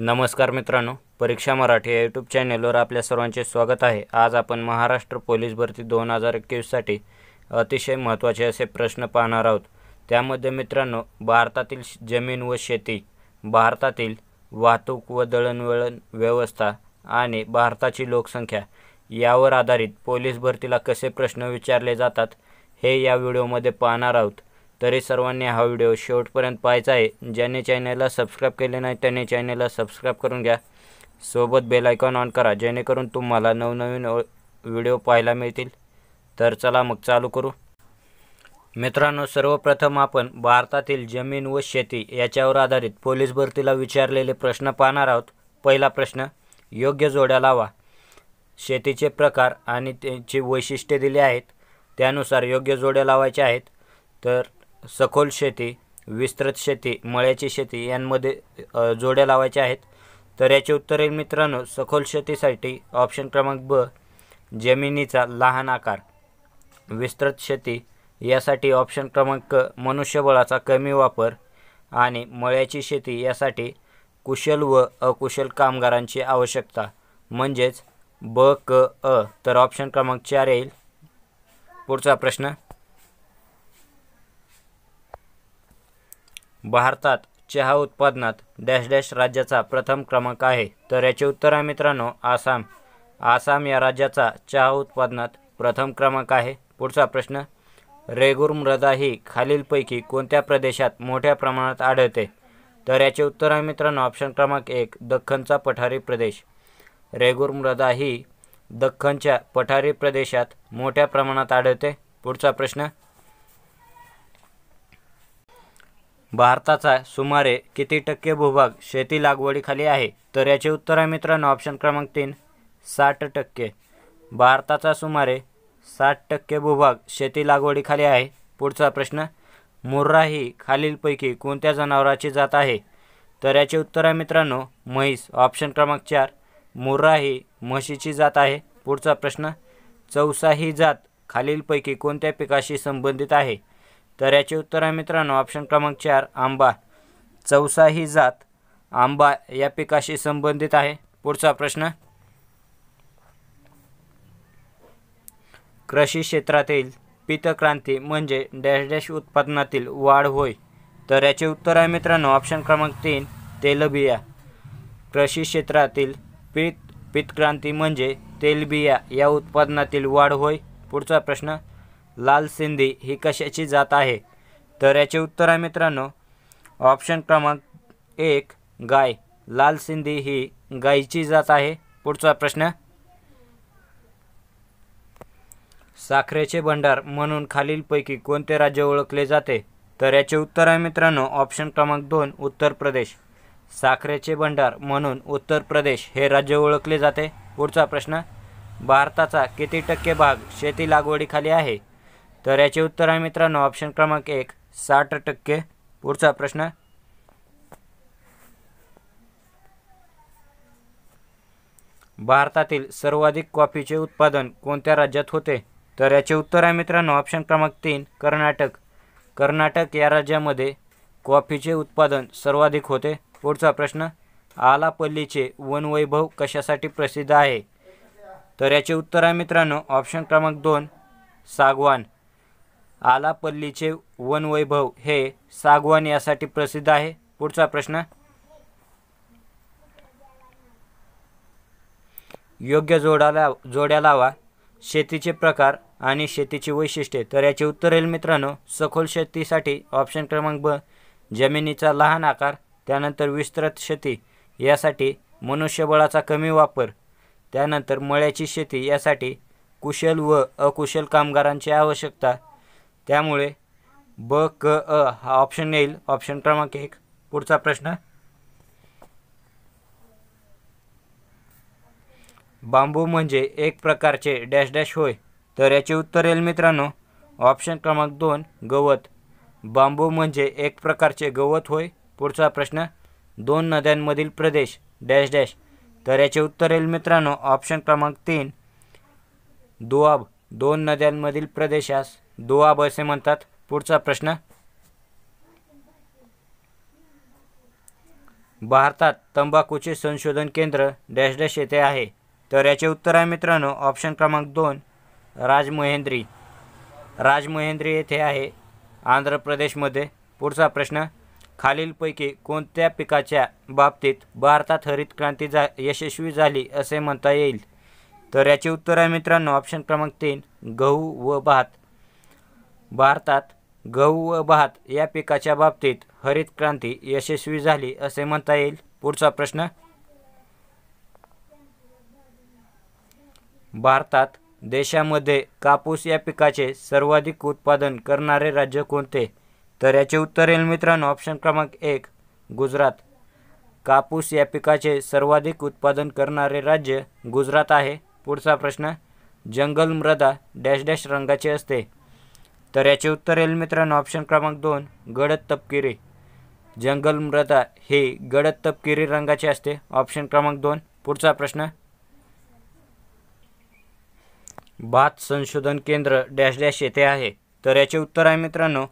नमस्कार मित्रांनो परीक्षा मराठी या यूट्यूब चॅनेलवर आपल्या सर्वांचे स्वागत आहे आज आपण महाराष्ट्र पोलीस भरती दोन हजार एकवीससाठी अतिशय महत्त्वाचे असे प्रश्न पाहणार आहोत त्यामध्ये मित्रांनो भारतातील जमीन व शेती भारतातील वाहतूक व दळणवळण व्यवस्था आणि भारताची लोकसंख्या यावर आधारित पोलीस भरतीला कसे प्रश्न विचारले जातात हे या व्हिडिओमध्ये पाहणार आहोत तरी सर्वांनी हा व्हिडिओ शेवटपर्यंत पाहायचा आहे ज्याने चॅनलला सबस्क्राईब केले नाही त्याने चॅनलला सबस्क्राईब करून घ्या सोबत बेलायकॉन ऑन करा जेणेकरून तुम्हाला नवनवीन व्हिडिओ पाहायला मिळतील तर चला मग चालू करू मित्रांनो सर्वप्रथम आपण भारतातील जमीन व शेती याच्यावर आधारित पोलीस भरतीला विचारलेले प्रश्न पाहणार आहोत पहिला प्रश्न योग्य जोड्या लावा शेतीचे प्रकार आणि त्यांची वैशिष्ट्ये दिली आहेत त्यानुसार योग्य जोड्या लावायच्या आहेत तर सखोल शेती विस्तृत शेती मळ्याची शेती यांमध्ये जोड्या लावायच्या आहेत तर याचे उत्तरेल मित्रांनो सखोल शेतीसाठी ऑप्शन क्रमांक ब जमिनीचा लहान आकार विस्तृत शेती यासाठी ऑप्शन क्रमांक मनुष्यबळाचा कमी वापर आणि मळ्याची शेती यासाठी कुशल व अकुशल कामगारांची आवश्यकता म्हणजेच ब क अ तर ऑप्शन क्रमांक चार येईल पुढचा प्रश्न भारतात चहा उत्पादनात डॅश डॅश राज्याचा प्रथम क्रमांक आहे तर याचे उत्तर आहे मित्रांनो आसाम आसाम या राज्याचा चहा उत्पादनात प्रथम क्रमांक आहे पुढचा प्रश्न रेगुर मृदा ही खालीलपैकी कोणत्या प्रदेशात मोठ्या प्रमाणात आढळते तर याचे उत्तर आहे मित्रांनो ऑप्शन क्रमांक एक दख्खनचा पठारी प्रदेश रेगुर मृदा ही दख्खनच्या पठारी प्रदेशात मोठ्या प्रमाणात आढळते पुढचा प्रश्न भारताचा सुमारे किती टक्के भूभाग शेती लागवडीखाली आहे तर याचे उत्तर आहे मित्रांनो ऑप्शन क्रमांक तीन साठ टक्के भारताचा सुमारे साठ टक्के भूभाग शेती लागवडीखाली आहे पुढचा प्रश्न मुर्रा ही खालीलपैकी कोणत्या जनावराची जात आहे तर याचे उत्तर आहे मित्रांनो म्हैस ऑप्शन क्रमांक चार मुर्रा ही म्हशीची जात आहे पुढचा प्रश्न चौसा ही जात खालीलपैकी कोणत्या पिकाशी संबंधित आहे तर याचे उत्तर आहे मित्रांनो ऑप्शन क्रमांक चार आंबा चौसा ही जात आंबा या पिकाशी संबंधित आहे पुढचा प्रश्न कृषी क्षेत्रातील पितक्रांती म्हणजे डॅश डॅश उत्पादनातील वाढ होय तर याचे उत्तर आहे मित्रांनो ऑप्शन क्रमांक तीन तेलबिया कृषी क्षेत्रातील पीत पितक्रांती म्हणजे तेलबिया या उत्पादनातील वाढ होय पुढचा प्रश्न लाल सिंधी ही कशाची जात आहे तर याचे उत्तर आहे मित्रांनो ऑप्शन क्रमांक एक गाय लाल सिंधी ही गायीची जात आहे पुढचा प्रश्न साखरेचे भंडार म्हणून खालीलपैकी कोणते राज्य ओळखले जाते तर याचे उत्तर आहे मित्रांनो ऑप्शन क्रमांक दोन उत्तर प्रदेश साखरेचे भंडार म्हणून उत्तर प्रदेश हे राज्य ओळखले जाते पुढचा प्रश्न भारताचा किती टक्के भाग शेती लागवडीखाली आहे तर याचे उत्तर आहे मित्रांनो ऑप्शन क्रमांक एक साठ टक्के पुढचा प्रश्न भारतातील सर्वाधिक कॉफीचे उत्पादन कोणत्या राज्यात होते तर याचे उत्तर आहे मित्रांनो ऑप्शन क्रमांक तीन कर्नाटक कर्नाटक या राज्यामध्ये कॉफीचे उत्पादन सर्वाधिक होते पुढचा प्रश्न आलापल्लीचे वनवैभव कशासाठी प्रसिद्ध आहे तर याचे उत्तर आहे मित्रांनो ऑप्शन क्रमांक दोन सागवान आलापल्लीचे वनवैभव हे सागवान यासाठी प्रसिद्ध आहे पुढचा प्रश्न योग्य जोडाला जोड्या लावा शेतीचे प्रकार आणि शेतीची वैशिष्ट्ये तर याचे उत्तर येईल मित्रांनो सखोल शेतीसाठी ऑप्शन क्रमांक ब जमिनीचा लहान आकार त्यानंतर विस्तृत शेती यासाठी मनुष्यबळाचा कमी वापर त्यानंतर मळ्याची शेती यासाठी कुशल व अकुशल कामगारांची आवश्यकता त्यामुळे ब क अ हा ऑप्शन येईल ऑप्शन क्रमांक एक पुढचा प्रश्न बांबू म्हणजे एक प्रकारचे डॅश डॅश होय तर याचे उत्तर येईल मित्रांनो ऑप्शन क्रमांक दोन गवत बांबू म्हणजे एक प्रकारचे गवत होय पुढचा प्रश्न दोन नद्यांमधील प्रदेश डॅश डॅश तर याचे उत्तर येईल मित्रांनो ऑप्शन क्रमांक तीन दुआब दोन नद्यांमधील प्रदेशास दोआब असे म्हणतात पुढचा प्रश्न भारतात तंबाखूचे संशोधन केंद्र डॅश डॅश येथे आहे तर याचे उत्तर आहे मित्रांनो ऑप्शन क्रमांक दोन राजमहेंद्री राजमहेंद्री येथे आहे आंध्र प्रदेशमध्ये पुढचा प्रश्न खालीलपैकी कोणत्या पिकाच्या बाबतीत भारतात हरित क्रांती जा यशस्वी झाली असे म्हणता येईल तर याचे उत्तर आहे मित्रांनो ऑप्शन क्रमांक तीन गहू व भात भारतात गहू व भात या पिकाच्या बाबतीत हरित क्रांती यशस्वी झाली असे म्हणता येईल पुढचा प्रश्न भारतात देशामध्ये कापूस या पिकाचे सर्वाधिक उत्पादन करणारे राज्य कोणते तर याचे उत्तर येईल मित्रांनो ऑप्शन क्रमांक एक गुजरात कापूस या पिकाचे सर्वाधिक उत्पादन करणारे राज्य गुजरात आहे पुढचा प्रश्न जंगल मृदा डॅश डॅश रंगाचे असते तर याचे उत्तर येईल मित्रांनो ऑप्शन क्रमांक दोन गडद तपकिरी जंगल मृदा हे गडद तपकिरी रंगाचे असते ऑप्शन क्रमांक दोन पुढचा प्रश्न भात संशोधन केंद्र डॅश डॅश येथे आहे तर याचे उत्तर आहे मित्रांनो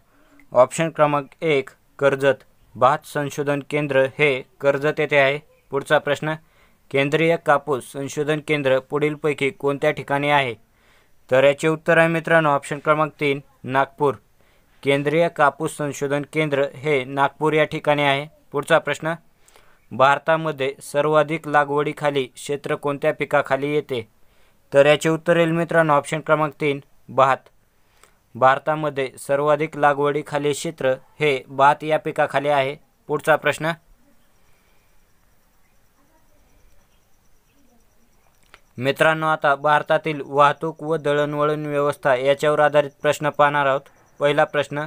ऑप्शन क्रमांक एक कर्जत भात संशोधन केंद्र हे कर्जत येथे आहे पुढचा प्रश्न केंद्रीय कापूस संशोधन केंद्र पुढीलपैकी कोणत्या ठिकाणी आहे तर याचे उत्तर आहे मित्रांनो ऑप्शन क्रमांक तीन नागपूर केंद्रीय कापूस संशोधन केंद्र हे नागपूर या ठिकाणी आहे पुढचा प्रश्न भारतामध्ये सर्वाधिक लागवडीखाली क्षेत्र कोणत्या पिकाखाली येते तर याचे उत्तर येईल मित्रांनो ऑप्शन क्रमांक तीन भात भारतामध्ये सर्वाधिक लागवडीखाली क्षेत्र हे भात या पिकाखाली आहे पुढचा प्रश्न मित्रांनो आता भारतातील वाहतूक व दळणवळण व्यवस्था याच्यावर आधारित प्रश्न पाहणार आहोत पहिला प्रश्न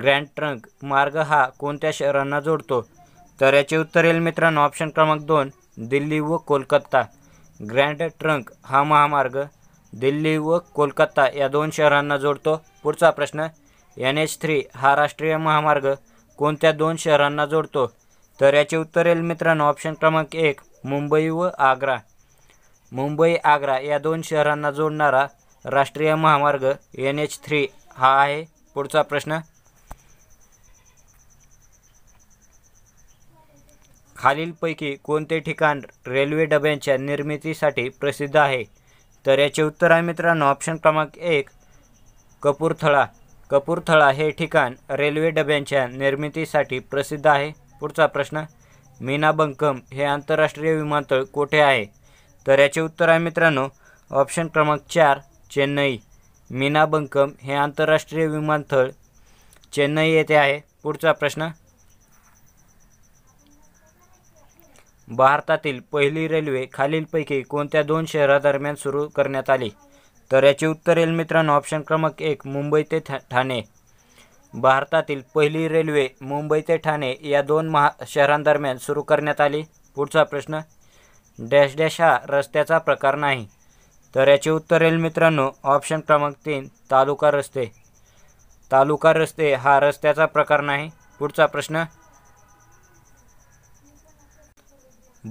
ग्रँड ट्रंक मार्ग हा कोणत्या शहरांना जोडतो तर याचे उत्तर येईल मित्रांनो ऑप्शन क्रमांक दोन दिल्ली व कोलकाता ग्रँड ट्रंक हा महामार्ग दिल्ली व कोलकाता या दोन शहरांना जोडतो पुढचा प्रश्न एन एच थ्री हा राष्ट्रीय महामार्ग कोणत्या दोन शहरांना जोडतो तर याचे उत्तर येईल मित्रांनो ऑप्शन क्रमांक एक मुंबई व आग्रा मुंबई आग्रा या दोन शहरांना जोडणारा राष्ट्रीय महामार्ग एन एच थ्री हा आहे पुढचा प्रश्न खालीलपैकी कोणते ठिकाण रेल्वे डब्यांच्या निर्मितीसाठी प्रसिद्ध आहे तर याचे उत्तर आहे मित्रांनो ऑप्शन क्रमांक एक कपूरथळा कपूरथळा हे ठिकाण रेल्वे डब्यांच्या निर्मितीसाठी प्रसिद्ध आहे पुढचा प्रश्न मीनाबंकम हे आंतरराष्ट्रीय विमानतळ कोठे आहे तर याचे उत्तर आहे मित्रांनो ऑप्शन क्रमांक चार चेन्नई मीना बंकम हे आंतरराष्ट्रीय विमानतळ चेन्नई येथे आहे पुढचा प्रश्न भारतातील पहिली रेल्वे खालीलपैकी कोणत्या दोन शहरादरम्यान सुरू करण्यात आली तर याचे उत्तर येईल मित्रांनो ऑप्शन क्रमांक एक मुंबई ते ठाणे भारतातील पहिली रेल्वे मुंबई ते ठाणे या दोन महा शहरांदरम्यान सुरू करण्यात आली पुढचा प्रश्न डॅश डॅश हा रस्त्याचा प्रकार नाही तर याचे उत्तर येईल मित्रांनो ऑप्शन क्रमांक तीन तालुका रस्ते तालुका रस्ते हा रस्त्याचा प्रकार नाही पुढचा प्रश्न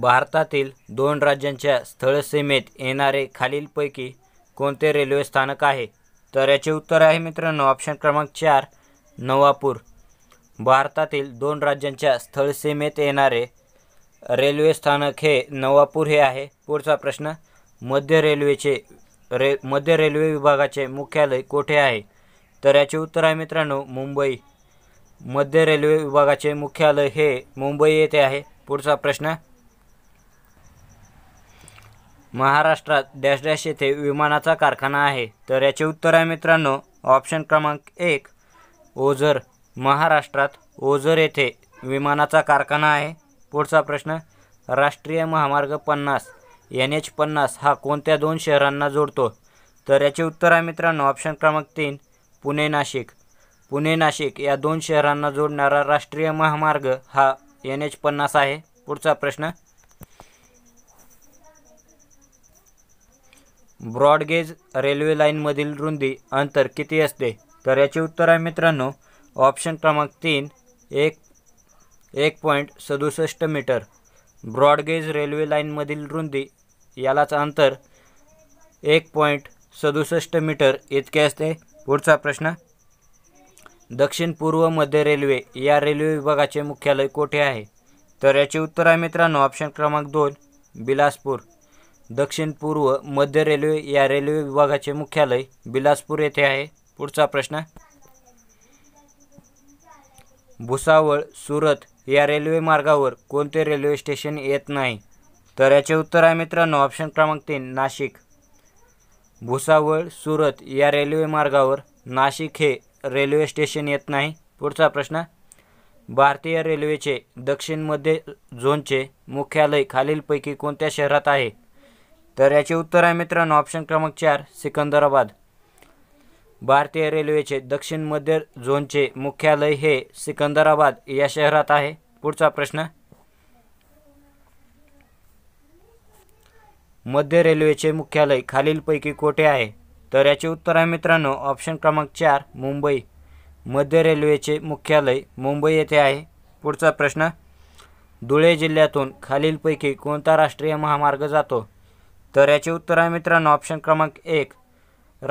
भारतातील दोन राज्यांच्या स्थळसीमेत येणारे खालीलपैकी कोणते रेल्वे स्थानक आहे तर याचे उत्तर आहे मित्रांनो ऑप्शन क्रमांक चार नवापूर भारतातील दोन राज्यांच्या स्थळसीमेत येणारे रेल्वे स्थानक हे नवापूर हे आहे पुढचा प्रश्न मध्य रेल्वेचे रे मध्य रेल्वे विभागाचे मुख्यालय कोठे आहे तर याचे उत्तर आहे मित्रांनो मुंबई मध्य रेल्वे विभागाचे मुख्यालय हे मुंबई येथे आहे पुढचा प्रश्न महाराष्ट्रात डॅश डॅश येथे विमानाचा कारखाना आहे तर याचे उत्तर आहे मित्रांनो ऑप्शन क्रमांक एक ओझर महाराष्ट्रात ओझर येथे विमानाचा कारखाना आहे पुढचा प्रश्न राष्ट्रीय महामार्ग पन्नास एन एच पन्नास हा कोणत्या दोन शहरांना जोडतो तर याचे उत्तर आहे मित्रांनो ऑप्शन क्रमांक तीन पुणे नाशिक पुणे नाशिक या दोन शहरांना जोडणारा राष्ट्रीय महामार्ग हा एन एच पन्नास आहे पुढचा प्रश्न ब्रॉडगेज रेल्वे लाईनमधील रुंदी अंतर किती असते तर याचे उत्तर आहे मित्रांनो ऑप्शन क्रमांक तीन एक एक पॉईंट सदुसष्ट मीटर ब्रॉडगेज रेल्वे लाईनमधील रुंदी यालाच अंतर एक पॉईंट सदुसष्ट मीटर इतके असते पुढचा प्रश्न दक्षिण पूर्व मध्य रेल्वे या रेल्वे विभागाचे मुख्यालय कोठे आहे तर याचे उत्तर आहे मित्रांनो ऑप्शन क्रमांक दोन बिलासपूर दक्षिण पूर्व मध्य रेल्वे या रेल्वे विभागाचे मुख्यालय बिलासपूर येथे आहे पुढचा प्रश्न भुसावळ सुरत या रेल्वे मार्गावर कोणते रेल्वे स्टेशन येत नाही तर याचे उत्तर आहे मित्रांनो ऑप्शन क्रमांक तीन नाशिक भुसावळ सुरत या रेल्वे मार्गावर नाशिक हे रेल्वे स्टेशन येत नाही पुढचा प्रश्न भारतीय रेल्वेचे दक्षिण मध्य झोनचे मुख्यालय खालीलपैकी कोणत्या शहरात आहे तर याचे उत्तर आहे मित्रांनो ऑप्शन क्रमांक चार सिकंदराबाद भारतीय रेल्वेचे दक्षिण मध्य झोनचे मुख्यालय हे सिकंदराबाद या शहरात आहे पुढचा प्रश्न मध्य रेल्वेचे मुख्यालय खालीलपैकी कोठे आहे तर याचे उत्तर आहे मित्रांनो ऑप्शन क्रमांक चार मुंबई मध्य रेल्वेचे मुख्यालय मुंबई येथे आहे पुढचा प्रश्न धुळे जिल्ह्यातून खालीलपैकी कोणता राष्ट्रीय महामार्ग जातो तर याचे उत्तर आहे मित्रांनो ऑप्शन क्रमांक एक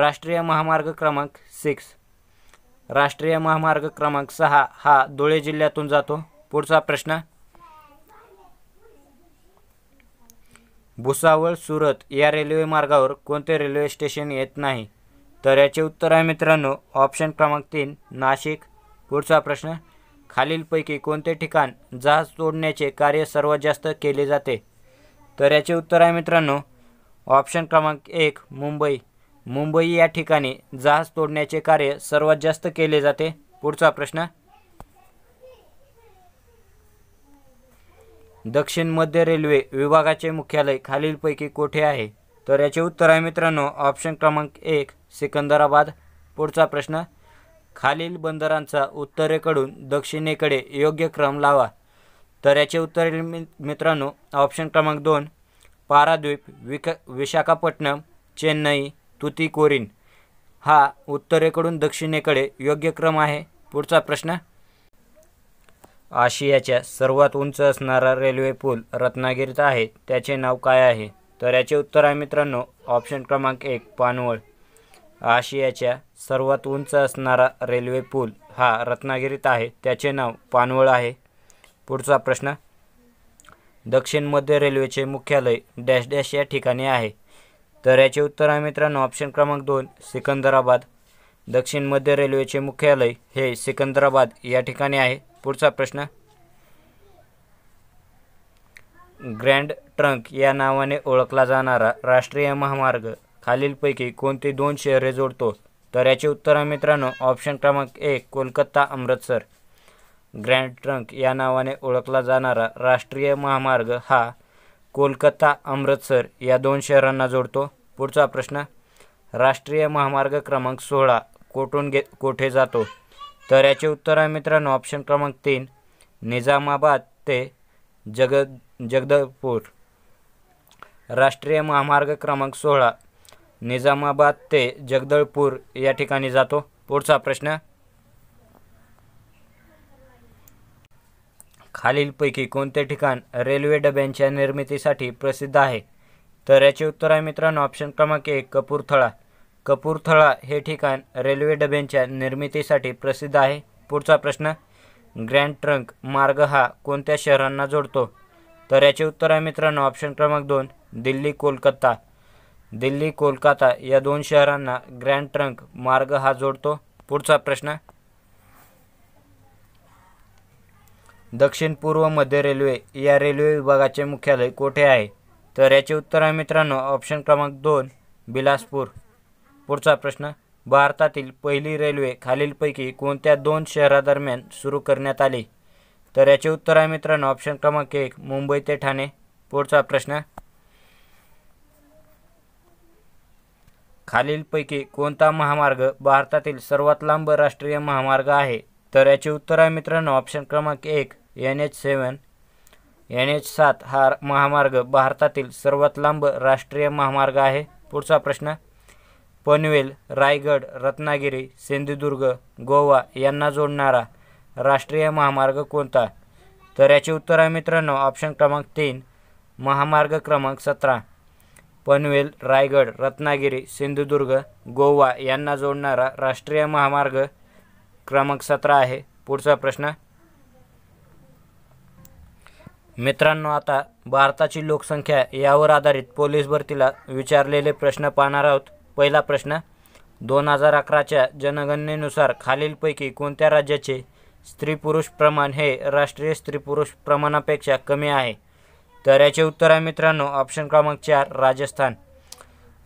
राष्ट्रीय महामार्ग क्रमांक सिक्स राष्ट्रीय महामार्ग क्रमांक सहा हा धुळे जिल्ह्यातून जातो पुढचा प्रश्न भुसावळ सुरत या रेल्वे मार्गावर कोणते रेल्वे स्टेशन येत नाही तर याचे उत्तर आहे मित्रांनो ऑप्शन क्रमांक तीन नाशिक पुढचा प्रश्न खालीलपैकी कोणते ठिकाण जहाज तोडण्याचे कार्य सर्वात जास्त केले जाते तर याचे उत्तर आहे मित्रांनो ऑप्शन क्रमांक एक मुंबई मुंबई या ठिकाणी जहाज तोडण्याचे कार्य सर्वात जास्त केले जाते पुढचा प्रश्न दक्षिण मध्य रेल्वे विभागाचे मुख्यालय खालीलपैकी कोठे आहे तर याचे उत्तर आहे मित्रांनो ऑप्शन क्रमांक एक सिकंदराबाद पुढचा प्रश्न खालील बंदरांचा उत्तरेकडून दक्षिणेकडे योग्य क्रम लावा तर याचे उत्तर मित्रांनो ऑप्शन क्रमांक दोन पाराद्वीप विक विशाखापट्टणम चेन्नई कोरीन हा उत्तरेकडून दक्षिणेकडे योग्य क्रम आहे पुढचा प्रश्न आशियाच्या सर्वात उंच असणारा रेल्वे पूल रत्नागिरीत आहे त्याचे नाव काय आहे तर याचे उत्तर आहे मित्रांनो ऑप्शन क्रमांक एक पानवळ आशियाच्या सर्वात उंच असणारा रेल्वे पूल हा रत्नागिरीत आहे त्याचे नाव पानवळ आहे पुढचा प्रश्न दक्षिण मध्य रेल्वेचे मुख्यालय डॅश डॅश या ठिकाणी आहे तर याचे उत्तर आहे मित्रांनो ऑप्शन क्रमांक दोन सिकंदराबाद दक्षिण मध्य रेल्वेचे मुख्यालय हे सिकंदराबाद या ठिकाणी आहे पुढचा प्रश्न ग्रँड ट्रंक या नावाने ओळखला जाणारा राष्ट्रीय महामार्ग खालीलपैकी कोणती दोन शहरे जोडतो तर याचे उत्तर आहे मित्रांनो ऑप्शन क्रमांक एक कोलकाता अमृतसर ग्रँड ट्रंक या नावाने ओळखला जाणारा राष्ट्रीय महामार्ग हा कोलकाता अमृतसर या दोन शहरांना जोडतो पुढचा प्रश्न राष्ट्रीय महामार्ग क्रमांक सोळा कोठून घे कोठे जातो तर याचे उत्तर आहे मित्रांनो ऑप्शन क्रमांक तीन निजामाबाद ते जग जगदलपूर राष्ट्रीय महामार्ग क्रमांक सोळा निजामाबाद ते जगदळपूर या ठिकाणी जातो पुढचा प्रश्न खालीलपैकी कोणते ठिकाण रेल्वे डब्यांच्या निर्मितीसाठी प्रसिद्ध आहे तर याचे उत्तर आहे मित्रांनो ऑप्शन क्रमांक एक कपूरथळा कपूरथळा हे ठिकाण रेल्वे डब्यांच्या निर्मितीसाठी प्रसिद्ध आहे पुढचा प्रश्न ग्रँड ट्रंक मार्ग हा कोणत्या शहरांना जोडतो तर याचे उत्तर आहे मित्रांनो ऑप्शन क्रमांक दोन दिल्ली कोलकाता दिल्ली कोलकाता या दोन शहरांना ग्रँड ट्रंक मार्ग हा जोडतो पुढचा प्रश्न दक्षिण पूर्व मध्य रेल्वे या रेल्वे विभागाचे मुख्यालय कोठे आहे तर याचे उत्तर आहे मित्रांनो ऑप्शन क्रमांक दोन बिलासपूर पुढचा प्रश्न भारतातील पहिली रेल्वे खालीलपैकी कोणत्या दोन शहरादरम्यान सुरू करण्यात आली तर याचे उत्तर आहे मित्रांनो ऑप्शन क्रमांक एक मुंबई ते ठाणे पुढचा प्रश्न खालीलपैकी कोणता महामार्ग भारतातील सर्वात लांब राष्ट्रीय महामार्ग आहे तर याचे उत्तर आहे मित्रांनो ऑप्शन क्रमांक एक N H seven N H सात हा महामार्ग भारतातील सर्वात लांब राष्ट्रीय महामार्ग आहे पुढचा प्रश्न पनवेल रायगड रत्नागिरी सिंधुदुर्ग गोवा यांना जोडणारा राष्ट्रीय महामार्ग कोणता तर याचे उत्तर आहे मित्रांनो ऑप्शन क्रमांक तीन महामार्ग क्रमांक सतरा पनवेल रायगड रत्नागिरी सिंधुदुर्ग गोवा यांना जोडणारा राष्ट्रीय महामार्ग क्रमांक सतरा आहे पुढचा प्रश्न मित्रांनो आता भारताची लोकसंख्या यावर आधारित पोलीस भरतीला विचारलेले प्रश्न पाहणार आहोत पहिला प्रश्न दोन हजार अकराच्या जनगणनेनुसार खालीलपैकी कोणत्या राज्याचे स्त्री पुरुष प्रमाण हे राष्ट्रीय स्त्री पुरुष प्रमाणापेक्षा कमी आहे तर याचे उत्तर आहे मित्रांनो ऑप्शन क्रमांक चार राजस्थान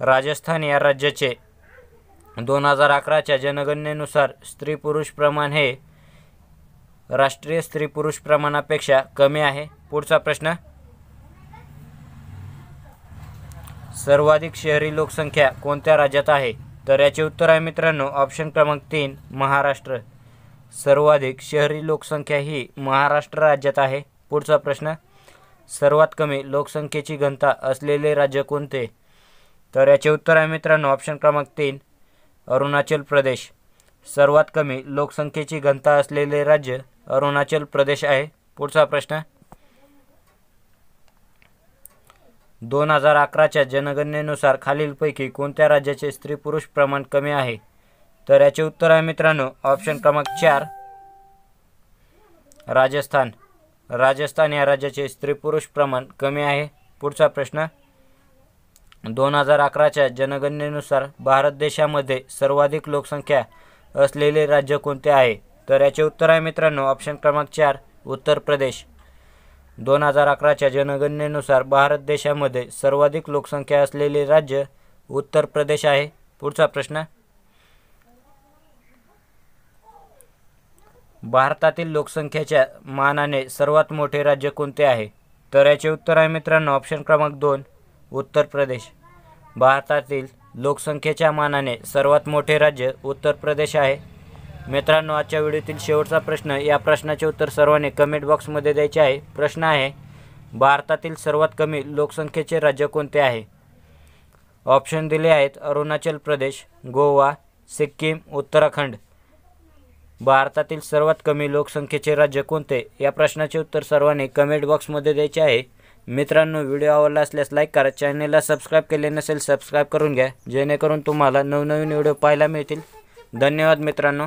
राजस्थान या राज्याचे दोन हजार अकराच्या जनगणनेनुसार स्त्री पुरुष प्रमाण हे राष्ट्रीय स्त्री पुरुष प्रमाणापेक्षा कमी आहे पुढचा प्रश्न सर्वाधिक शहरी लोकसंख्या कोणत्या राज्यात आहे तर याचे उत्तर आहे मित्रांनो ऑप्शन क्रमांक तीन महाराष्ट्र सर्वाधिक शहरी लोकसंख्या ही महाराष्ट्र राज्यात आहे पुढचा प्रश्न सर्वात कमी लोकसंख्येची घनता असलेले राज्य कोणते तर याचे उत्तर आहे मित्रांनो ऑप्शन क्रमांक तीन अरुणाचल प्रदेश सर्वात कमी लोकसंख्येची घनता असलेले राज्य अरुणाचल प्रदेश आहे पुढचा प्रश्न दोन हजार अकराच्या जनगणनेनुसार खालीलपैकी कोणत्या राज्याचे स्त्री पुरुष प्रमाण कमी आहे तर याचे उत्तर आहे मित्रांनो ऑप्शन क्रमांक चार राजस्थान राजस्थान या राज्याचे स्त्री पुरुष प्रमाण कमी आहे पुढचा प्रश्न दोन हजार अकराच्या जनगणनेनुसार भारत देशामध्ये सर्वाधिक लोकसंख्या असलेले राज्य कोणते आहे तर याचे उत्तर आहे मित्रांनो ऑप्शन क्रमांक चार उत्तर प्रदेश दोन हजार अकराच्या जनगणनेनुसार भारत देशामध्ये सर्वाधिक लोकसंख्या असलेले राज्य उत्तर प्रदेश आहे पुढचा प्रश्न भारतातील लोकसंख्येच्या मानाने सर्वात मोठे राज्य कोणते आहे तर याचे उत्तर आहे मित्रांनो ऑप्शन क्रमांक दोन उत्तर प्रदेश भारतातील लोकसंख्येच्या मानाने सर्वात मोठे राज्य उत्तर प्रदेश आहे मित्रांनो आजच्या व्हिडिओतील शेवटचा प्रश्न या प्रश्नाचे उत्तर सर्वांनी कमेंट बॉक्समध्ये द्यायचे आहे प्रश्न आहे भारतातील सर्वात कमी लोकसंख्येचे राज्य कोणते आहे ऑप्शन दिले आहेत अरुणाचल प्रदेश गोवा सिक्कीम उत्तराखंड भारतातील सर्वात कमी लोकसंख्येचे राज्य कोणते या प्रश्नाचे उत्तर सर्वांनी कमेंट बॉक्समध्ये द्यायचे आहे मित्रांनो व्हिडिओ आवडला असल्यास लाईक करा चॅनेलला सबस्क्राईब केले नसेल सबस्क्राईब करून घ्या जेणेकरून तुम्हाला नवनवीन व्हिडिओ पाहायला मिळतील धन्यवाद मित्रांनो